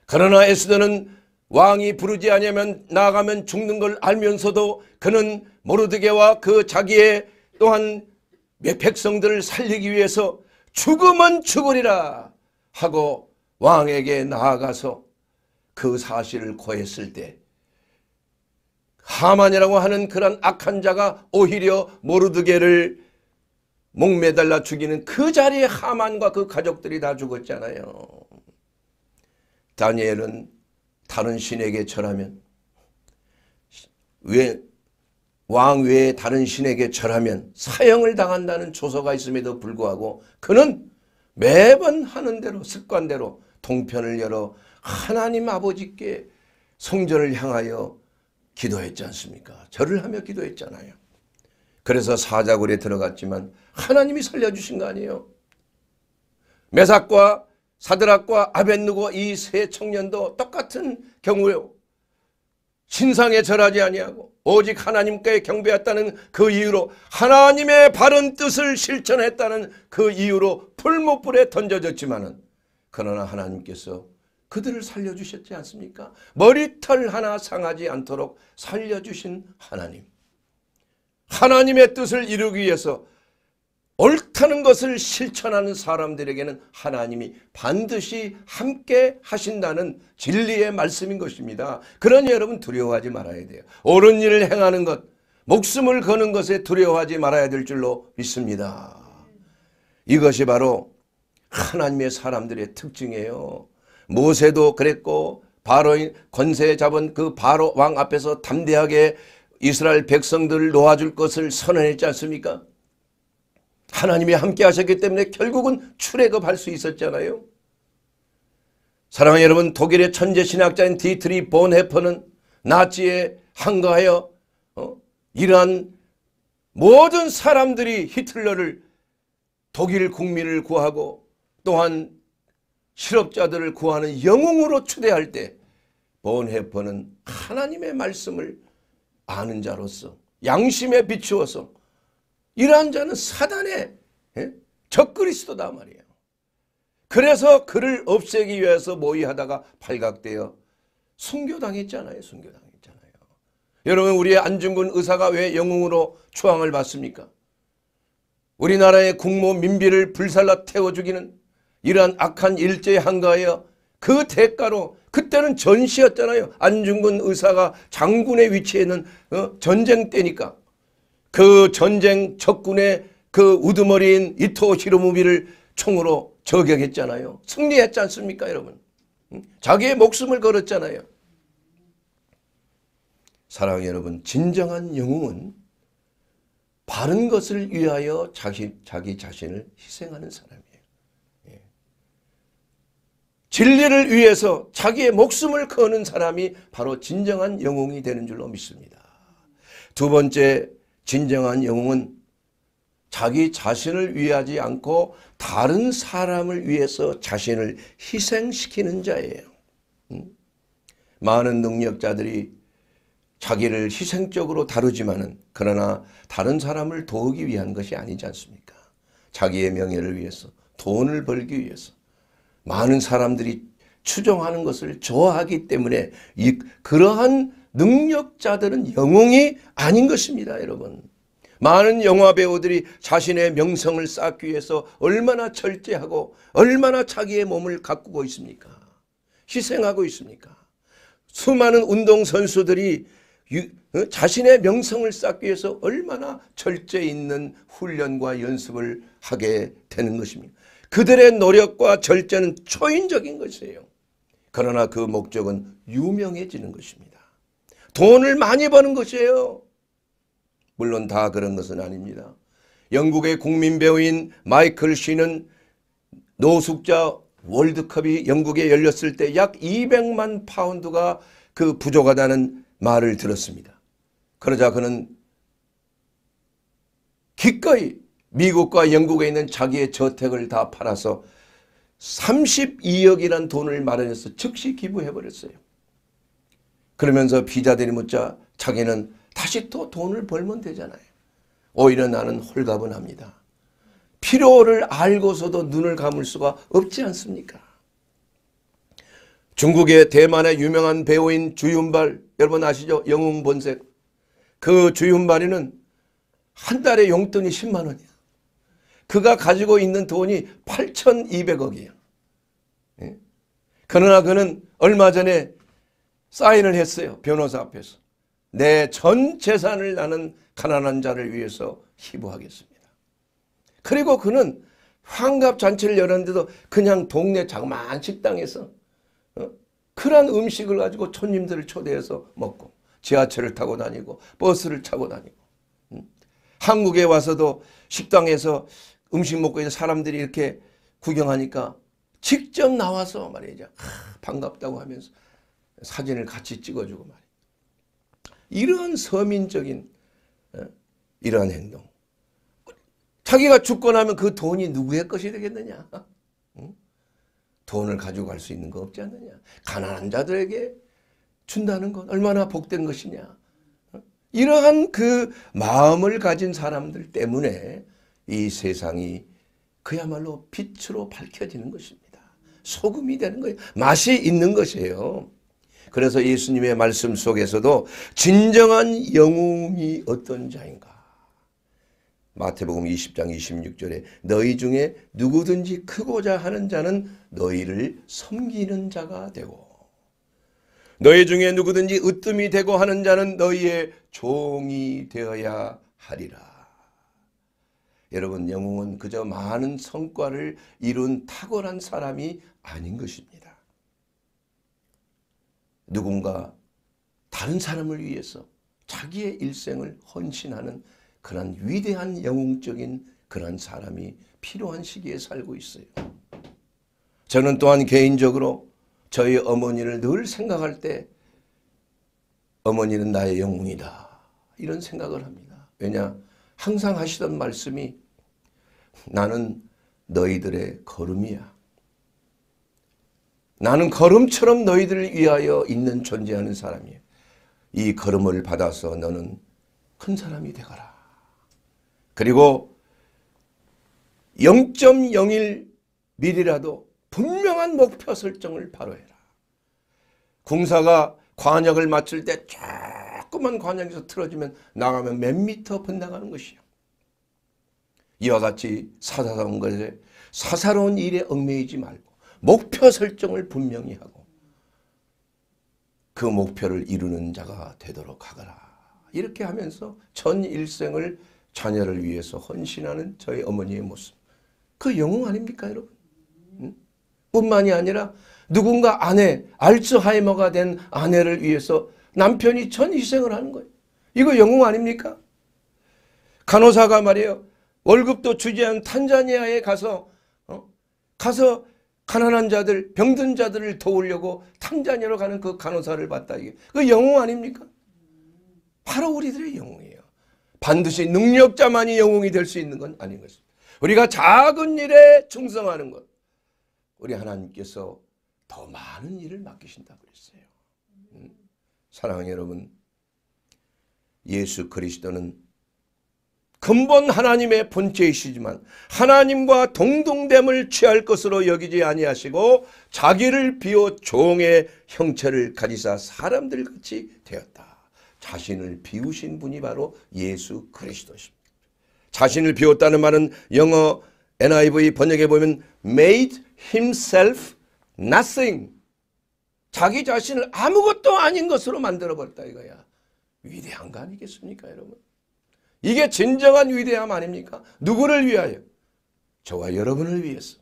그러나 에스더는 왕이 부르지 않으면 나가면 죽는 걸 알면서도 그는 모르드게와 그 자기의 또한 몇 백성들을 살리기 위해서 죽으면 죽으리라 하고 왕에게 나아가서 그 사실을 고했을 때 하만이라고 하는 그런 악한 자가 오히려 모르드게를 목매달라 죽이는 그 자리에 하만과 그 가족들이 다 죽었잖아요. 다니엘은 다른 신에게 절하면 외, 왕 외에 다른 신에게 절하면 사형을 당한다는 조서가 있음에도 불구하고 그는 매번 하는 대로 습관대로 동편을 열어 하나님 아버지께 성전을 향하여 기도했지 않습니까? 절을 하며 기도했잖아요. 그래서 사자굴에 들어갔지만 하나님이 살려주신 거 아니에요. 메삭과 사드락과 아벤누고 이 세 청년도 똑같은 경우요. 신상에 절하지 아니하고 오직 하나님께 경배했다는 그 이유로 하나님의 바른 뜻을 실천했다는 그 이유로 풀무불에 던져졌지만은 그러나 하나님께서 그들을 살려주셨지 않습니까? 머리털 하나 상하지 않도록 살려주신 하나님. 하나님의 뜻을 이루기 위해서 옳다는 것을 실천하는 사람들에게는 하나님이 반드시 함께 하신다는 진리의 말씀인 것입니다. 그러니 여러분 두려워하지 말아야 돼요. 옳은 일을 행하는 것, 목숨을 거는 것에 두려워하지 말아야 될 줄로 믿습니다. 이것이 바로 하나님의 사람들의 특징이에요. 모세도 그랬고 바로의 권세 잡은 그 바로 왕 앞에서 담대하게 이스라엘 백성들을 놓아줄 것을 선언했지 않습니까? 하나님이 함께 하셨기 때문에 결국은 출애굽할 수 있었잖아요. 사랑하는 여러분 독일의 천재 신학자인 디트리 본헤퍼는 나치에 항거하여 어? 이러한 모든 사람들이 히틀러를 독일 국민을 구하고 또한 실업자들을 구하는 영웅으로 초대할 때 본헤퍼는 하나님의 말씀을 아는 자로서 양심에 비추어서 이러한 자는 사단의 예? 적그리스도다 말이에요. 그래서 그를 없애기 위해서 모의하다가 발각되어 순교당했잖아요. 순교당했잖아요. 여러분 우리의 안중근 의사가 왜 영웅으로 추앙을 받습니까? 우리나라의 국모 민비를 불살라 태워 죽이는 이러한 악한 일제에 한가하여 그 대가로 그때는 전시였잖아요. 안중근 의사가 장군의 위치에 있는 어? 전쟁 때니까 그 전쟁 적군의 그 우두머리인 이토 히로무비를 총으로 저격했잖아요. 승리했지 않습니까 여러분? 자기의 목숨을 걸었잖아요. 사랑해 여러분 진정한 영웅은 바른 것을 위하여 자기, 자기 자신을 희생하는 사람. 진리를 위해서 자기의 목숨을 거는 사람이 바로 진정한 영웅이 되는 줄로 믿습니다. 두 번째 진정한 영웅은 자기 자신을 위하지 않고 다른 사람을 위해서 자신을 희생시키는 자예요. 음? 많은 능력자들이 자기를 희생적으로 다루지만은 그러나 다른 사람을 도우기 위한 것이 아니지 않습니까? 자기의 명예를 위해서 돈을 벌기 위해서 많은 사람들이 추종하는 것을 좋아하기 때문에 이, 그러한 능력자들은 영웅이 아닌 것입니다 여러분. 많은 영화 배우들이 자신의 명성을 쌓기 위해서 얼마나 절제하고 얼마나 자기의 몸을 가꾸고 있습니까? 희생하고 있습니까? 수많은 운동선수들이 어, 자신의 명성을 쌓기 위해서 얼마나 절제 있는 훈련과 연습을 하게 되는 것입니까? 그들의 노력과 절제는 초인적인 것이에요. 그러나 그 목적은 유명해지는 것입니다. 돈을 많이 버는 것이에요. 물론 다 그런 것은 아닙니다. 영국의 국민 배우인 마이클 씨는 노숙자 월드컵이 영국에 열렸을 때 약 200만 파운드가 그 부족하다는 말을 들었습니다. 그러자 그는 기꺼이 미국과 영국에 있는 자기의 저택을 다 팔아서 3 2억이라는 돈을 마련해서 즉시 기부해버렸어요. 그러면서 비자들이 묻자 자기는 다시 또 돈을 벌면 되잖아요. 오히려 나는 홀가분합니다. 필요를 알고서도 눈을 감을 수가 없지 않습니까? 중국의 대만의 유명한 배우인 주윤발 여러분 아시죠? 영웅본색 그 주윤발이는 한 달에 용돈이 10만 원이야. 그가 가지고 있는 돈이 8,200억이에요. 예? 그러나 그는 얼마 전에 사인을 했어요. 변호사 앞에서. 내 전 재산을 나는 가난한 자를 위해서 희부하겠습니다. 그리고 그는 환갑 잔치를 열었는데도 그냥 동네 자그마 식당에서 어? 그런 음식을 가지고 손님들을 초대해서 먹고 지하철을 타고 다니고 버스를 타고 다니고 음? 한국에 와서도 식당에서 음식 먹고 있는 사람들이 이렇게 구경하니까 직접 나와서 말이죠. 반갑다고 하면서 사진을 같이 찍어주고 말이죠. 이런 서민적인 어, 이러한 행동. 자기가 죽고 나면 그 돈이 누구의 것이 되겠느냐. 돈을 가지고 갈 수 있는 거 없지 않느냐. 가난한 자들에게 준다는 건 얼마나 복된 것이냐. 이러한 그 마음을 가진 사람들 때문에 이 세상이 그야말로 빛으로 밝혀지는 것입니다. 소금이 되는 거예요. 맛이 있는 것이에요. 그래서 예수님의 말씀 속에서도 진정한 영웅이 어떤 자인가. 마태복음 20장 26절에 너희 중에 누구든지 크고자 하는 자는 너희를 섬기는 자가 되고 너희 중에 누구든지 으뜸이 되고 하는 자는 너희의 종이 되어야 하리라. 여러분 영웅은 그저 많은 성과를 이룬 탁월한 사람이 아닌 것입니다. 누군가 다른 사람을 위해서 자기의 일생을 헌신하는 그런 위대한 영웅적인 그런 사람이 필요한 시기에 살고 있어요. 저는 또한 개인적으로 저희 어머니를 늘 생각할 때 어머니는 나의 영웅이다 이런 생각을 합니다. 왜냐 항상 하시던 말씀이 나는 너희들의 걸음이야. 나는 걸음처럼 너희들을 위하여 있는 존재하는 사람이야. 이 걸음을 받아서 너는 큰 사람이 되거라. 그리고 0.01 미리라도 분명한 목표 설정을 바로 해라. 궁사가 관역을 맞출 때 조그만 관역에서 틀어지면 나가면 몇 미터 빗나가는 것이요. 이와 같이 사사로운 것에 사사로운 일에 얽매이지 말고 목표 설정을 분명히 하고 그 목표를 이루는 자가 되도록 하거라. 이렇게 하면서 전 일생을 자녀를 위해서 헌신하는 저희 어머니의 모습. 그 영웅 아닙니까 여러분? 응? 뿐만이 아니라 누군가 아내, 알츠하이머가 된 아내를 위해서 남편이 전 희생을 하는 거예요. 이거 영웅 아닙니까? 간호사가 말이에요. 월급도 주지 않은 탄자니아에 가서 어? 가서 가난한 자들 병든 자들을 도우려고 탄자니아로 가는 그 간호사를 봤다 이게 그 영웅 아닙니까? 바로 우리들의 영웅이에요. 반드시 능력자만이 영웅이 될 수 있는 건 아닌 것입니다. 우리가 작은 일에 충성하는 것 우리 하나님께서 더 많은 일을 맡기신다고 그랬어요. 음. 사랑하는 여러분 예수 그리스도는 근본 하나님의 본체이시지만 하나님과 동등됨을 취할 것으로 여기지 아니하시고 자기를 비워 종의 형체를 가지사 사람들같이 되었다. 자신을 비우신 분이 바로 예수 그리스도십니다. 자신을 비웠다는 말은 영어 NIV 번역에 보면 made himself nothing. 자기 자신을 아무것도 아닌 것으로 만들어버렸다 이거야. 위대한 거 아니겠습니까 여러분? 이게 진정한 위대함 아닙니까? 누구를 위하여? 저와 여러분을 위해서.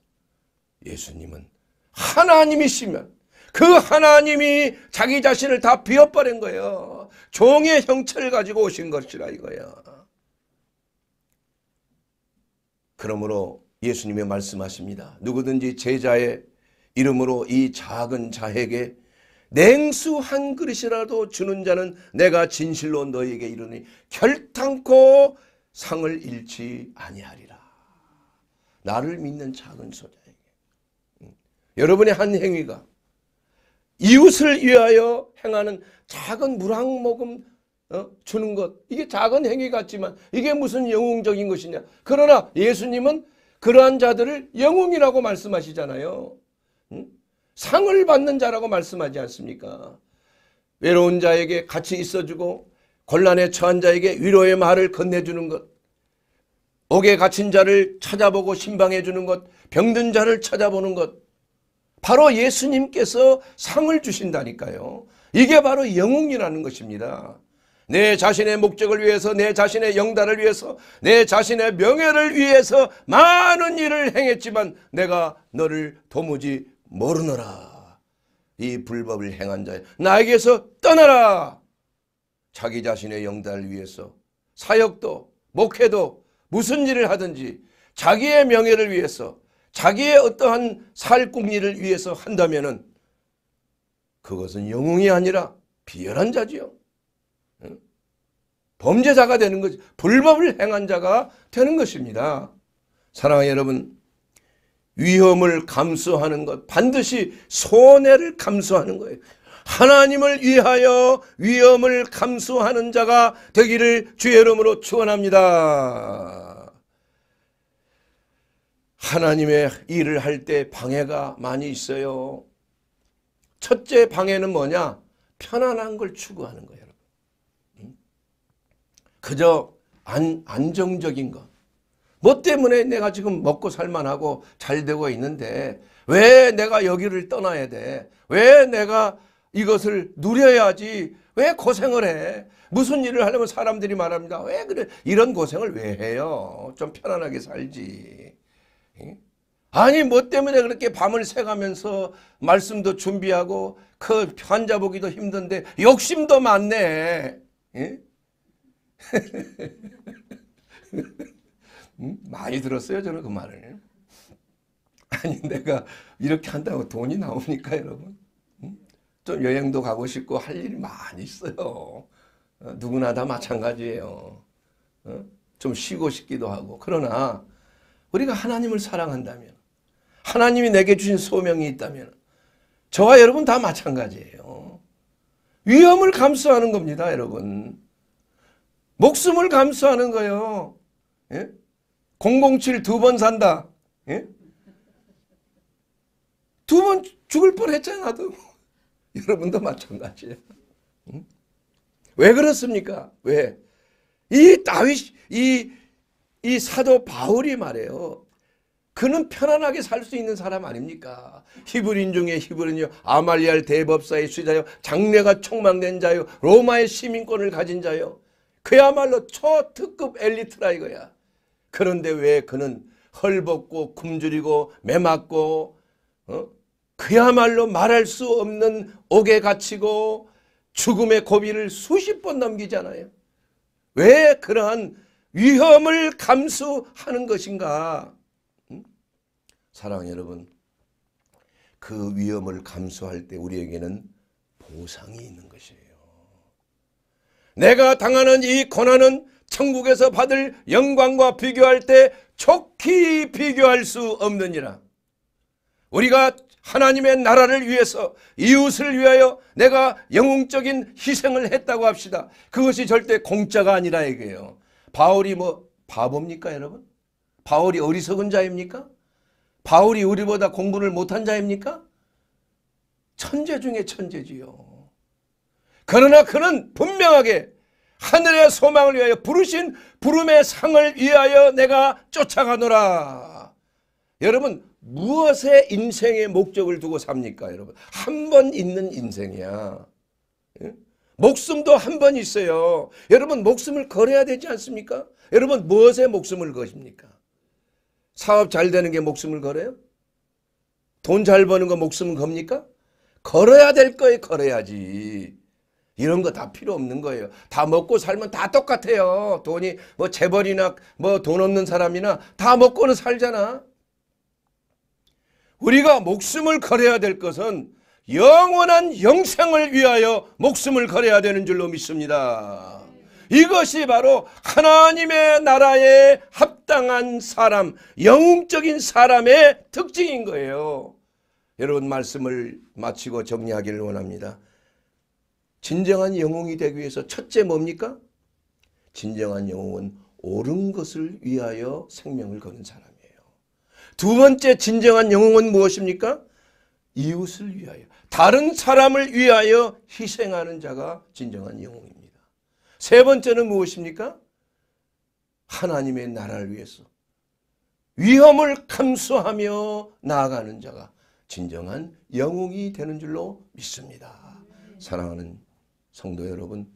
예수님은 하나님이시면 그 하나님이 자기 자신을 다 비워버린 거예요. 종의 형체를 가지고 오신 것이라 이거야. 그러므로 예수님의 말씀하십니다. 누구든지 제자의 이름으로 이 작은 자에게 냉수 한 그릇이라도 주는 자는 내가 진실로 너희에게 이르니 결탄코 상을 잃지 아니하리라. 나를 믿는 작은 소자에게. 음. 여러분의 한 행위가 이웃을 위하여 행하는 작은 물항모금 어? 주는 것. 이게 작은 행위 같지만 이게 무슨 영웅적인 것이냐. 그러나 예수님은 그러한 자들을 영웅이라고 말씀하시잖아요. 응? 음? 상을 받는 자라고 말씀하지 않습니까? 외로운 자에게 같이 있어주고 곤란에 처한 자에게 위로의 말을 건네주는 것 옥에 갇힌 자를 찾아보고 신방해주는 것 병든 자를 찾아보는 것 바로 예수님께서 상을 주신다니까요. 이게 바로 영웅이라는 것입니다. 내 자신의 목적을 위해서 내 자신의 영달을 위해서 내 자신의 명예를 위해서 많은 일을 행했지만 내가 너를 도무지 모르너라이 불법을 행한 자야. 나에게서 떠나라. 자기 자신의 영달을 위해서 사역도 목회도 무슨 일을 하든지 자기의 명예를 위해서 자기의 어떠한 살궁리를 위해서 한다면은 그것은 영웅이 아니라 비열한 자지요. 범죄자가 되는 거지. 불법을 행한 자가 되는 것입니다. 사랑하는 여러분, 위험을 감수하는 것 반드시 손해를 감수하는 거예요. 하나님을 위하여 위험을 감수하는 자가 되기를 주의 이름으로 축원합니다. 하나님의 일을 할 때 방해가 많이 있어요. 첫째 방해는 뭐냐? 편안한 걸 추구하는 거예요. 그저 안, 안정적인 것. 뭐 때문에 내가 지금 먹고 살만하고 잘 되고 있는데 왜 내가 여기를 떠나야 돼? 왜 내가 이것을 누려야지 왜 고생을 해? 무슨 일을 하려면 사람들이 말합니다. 왜 그래? 이런 고생을 왜 해요? 좀 편안하게 살지. 아니 뭐 때문에 그렇게 밤을 새가면서 말씀도 준비하고 그 환자 보기도 힘든데 욕심도 많네. 많이 들었어요 저는 그 말을. 아니 내가 이렇게 한다고 돈이 나옵니까 여러분? 좀 여행도 가고 싶고 할 일이 많이 있어요. 어, 누구나 다 마찬가지예요. 어? 좀 쉬고 싶기도 하고 그러나 우리가 하나님을 사랑한다면 하나님이 내게 주신 소명이 있다면 저와 여러분 다 마찬가지예요. 위험을 감수하는 겁니다 여러분. 목숨을 감수하는 거예요. 예? 007두번 산다. 예? 두번 죽을 뻔했잖아 나도. 여러분도 마찬가지예요. 응? 왜 그렇습니까? 왜? 이 다윗 이, 이 사도 바울이 말해요. 그는 편안하게 살 수 있는 사람 아닙니까? 히브린 중에 히브린요 이 아말리알 대법사의 수자요 장래가 총망된 자요 로마의 시민권을 가진 자요 그야말로 초특급 엘리트라 이거야. 그런데 왜 그는 헐벗고 굶주리고 매맞고 어? 그야말로 말할 수 없는 옥에 갇히고 죽음의 고비를 수십 번 넘기잖아요. 왜 그러한 위험을 감수하는 것인가? 사랑 여러분 그 위험을 감수할 때 우리에게는 보상이 있는 것이에요. 내가 당하는 이 고난은 천국에서 받을 영광과 비교할 때 족히 비교할 수 없느니라. 우리가 하나님의 나라를 위해서 이웃을 위하여 내가 영웅적인 희생을 했다고 합시다. 그것이 절대 공짜가 아니라 이거요 바울이 뭐 바보입니까 여러분? 바울이 어리석은 자입니까? 바울이 우리보다 공부를 못한 자입니까? 천재 중에 천재지요. 그러나 그는 분명하게 하늘의 소망을 위하여 부르신 부름의 상을 위하여 내가 쫓아가노라. 여러분 무엇에 인생의 목적을 두고 삽니까 여러분? 한 번 있는 인생이야. 예? 목숨도 한 번 있어요. 여러분 목숨을 걸어야 되지 않습니까? 여러분 무엇에 목숨을 거십니까? 사업 잘 되는 게 목숨을 걸어요? 돈 잘 버는 거 목숨 겁니까? 걸어야 될 거에 걸어야지. 이런 거 다 필요 없는 거예요. 다 먹고 살면 다 똑같아요. 돈이 뭐 재벌이나 뭐 돈 없는 사람이나 다 먹고는 살잖아. 우리가 목숨을 걸어야 될 것은 영원한 영생을 위하여 목숨을 걸어야 되는 줄로 믿습니다. 이것이 바로 하나님의 나라에 합당한 사람, 영웅적인 사람의 특징인 거예요. 여러분 말씀을 마치고 정리하기를 원합니다. 진정한 영웅이 되기 위해서 첫째 뭡니까? 진정한 영웅은 옳은 것을 위하여 생명을 거는 사람이에요. 두 번째 진정한 영웅은 무엇입니까? 이웃을 위하여 다른 사람을 위하여 희생하는 자가 진정한 영웅입니다. 세 번째는 무엇입니까? 하나님의 나라를 위해서 위험을 감수하며 나아가는 자가 진정한 영웅이 되는 줄로 믿습니다. 사랑하는 성도 여러분,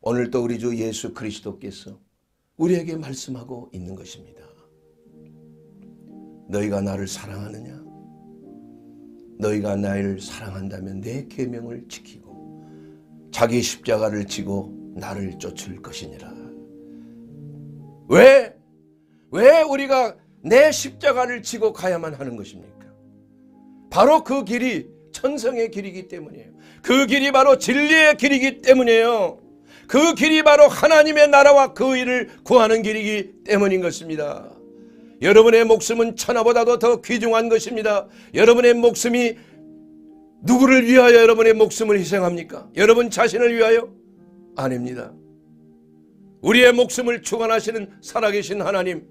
오늘도 우리 주 예수 그리스도께서 우리에게 말씀하고 있는 것입니다. 너희가 나를 사랑하느냐? 너희가 나를 사랑한다면 내 계명을 지키고 자기 십자가를 지고 나를 쫓을 것이니라. 왜? 왜 우리가 내 십자가를 지고 가야만 하는 것입니까? 바로 그 길이 천성의 길이기 때문이에요. 그 길이 바로 진리의 길이기 때문이에요. 그 길이 바로 하나님의 나라와 그 일을 구하는 길이기 때문인 것입니다. 여러분의 목숨은 천하보다도 더 귀중한 것입니다. 여러분의 목숨이 누구를 위하여 여러분의 목숨을 희생합니까? 여러분 자신을 위하여? 아닙니다. 우리의 목숨을 주관하시는 살아계신 하나님,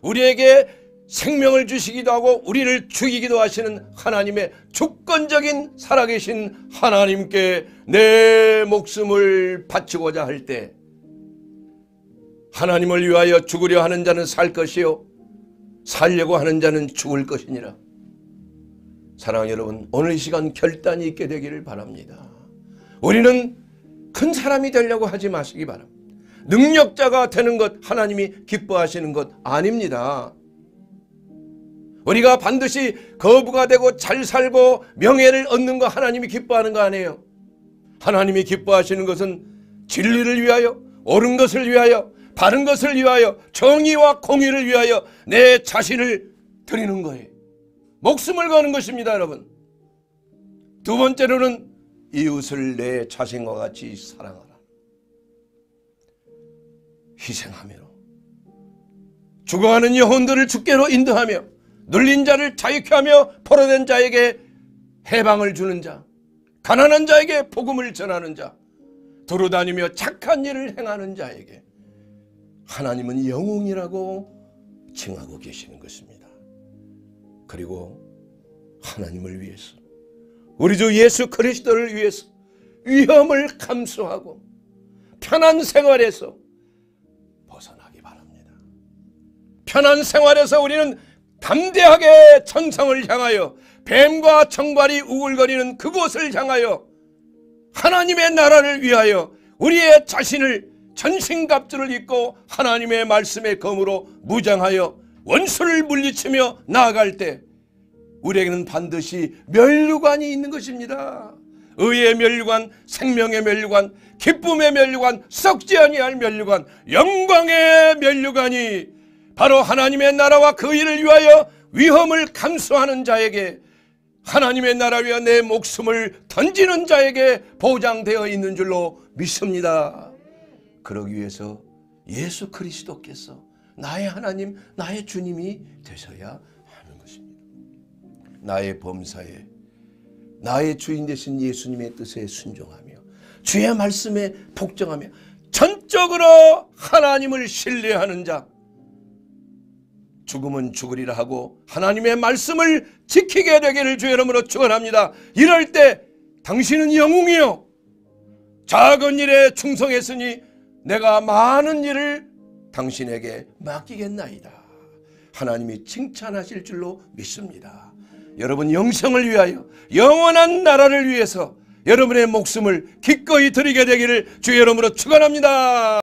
우리에게 생명을 주시기도 하고 우리를 죽이기도 하시는 하나님의 주권적인 살아계신 하나님께 내 목숨을 바치고자 할 때 하나님을 위하여 죽으려 하는 자는 살 것이요 살려고 하는 자는 죽을 것이니라 사랑하는 여러분 오늘 이 시간 결단이 있게 되기를 바랍니다 우리는 큰 사람이 되려고 하지 마시기 바랍니다 능력자가 되는 것 하나님이 기뻐하시는 것 아닙니다 우리가 반드시 거부가 되고 잘 살고 명예를 얻는 거 하나님이 기뻐하는 거 아니에요. 하나님이 기뻐하시는 것은 진리를 위하여, 옳은 것을 위하여, 바른 것을 위하여, 정의와 공의를 위하여 내 자신을 드리는 거예요. 목숨을 거는 것입니다, 여러분. 두 번째로는 이웃을 내 자신과 같이 사랑하라. 희생하며 죽어가는 영혼들을 죽게로 인도하며 눌린 자를 자유케 하며 포로된 자에게 해방을 주는 자 가난한 자에게 복음을 전하는 자 돌아다니며 착한 일을 행하는 자에게 하나님은 영웅이라고 칭하고 계시는 것입니다. 그리고 하나님을 위해서 우리 주 예수 그리스도를 위해서 위험을 감수하고 편한 생활에서 벗어나기 바랍니다. 편한 생활에서 우리는 담대하게 천성을 향하여 뱀과 청발이 우글거리는 그곳을 향하여 하나님의 나라를 위하여 우리의 자신을 전신갑주를 입고 하나님의 말씀의 검으로 무장하여 원수를 물리치며 나아갈 때 우리에게는 반드시 멸류관이 있는 것입니다. 의의 멸류관, 생명의 멸류관, 기쁨의 멸류관, 썩지 아니할 멸류관, 영광의 멸류관이 바로 하나님의 나라와 그 일을 위하여 위험을 감수하는 자에게 하나님의 나라 위에 내 목숨을 던지는 자에게 보장되어 있는 줄로 믿습니다. 그러기 위해서 예수 그리스도께서 나의 하나님, 나의 주님이 되셔야 하는 것입니다. 나의 범사에 나의 주인 되신 예수님의 뜻에 순종하며 주의 말씀에 복종하며 전적으로 하나님을 신뢰하는 자 죽음은 죽으리라 하고 하나님의 말씀을 지키게 되기를 주의 이름으로 축원합니다. 이럴 때 당신은 영웅이요. 작은 일에 충성했으니 내가 많은 일을 당신에게 맡기겠나이다. 하나님이 칭찬하실 줄로 믿습니다. 여러분 영생을 위하여 영원한 나라를 위해서 여러분의 목숨을 기꺼이 드리게 되기를 주의 이름으로 축원합니다.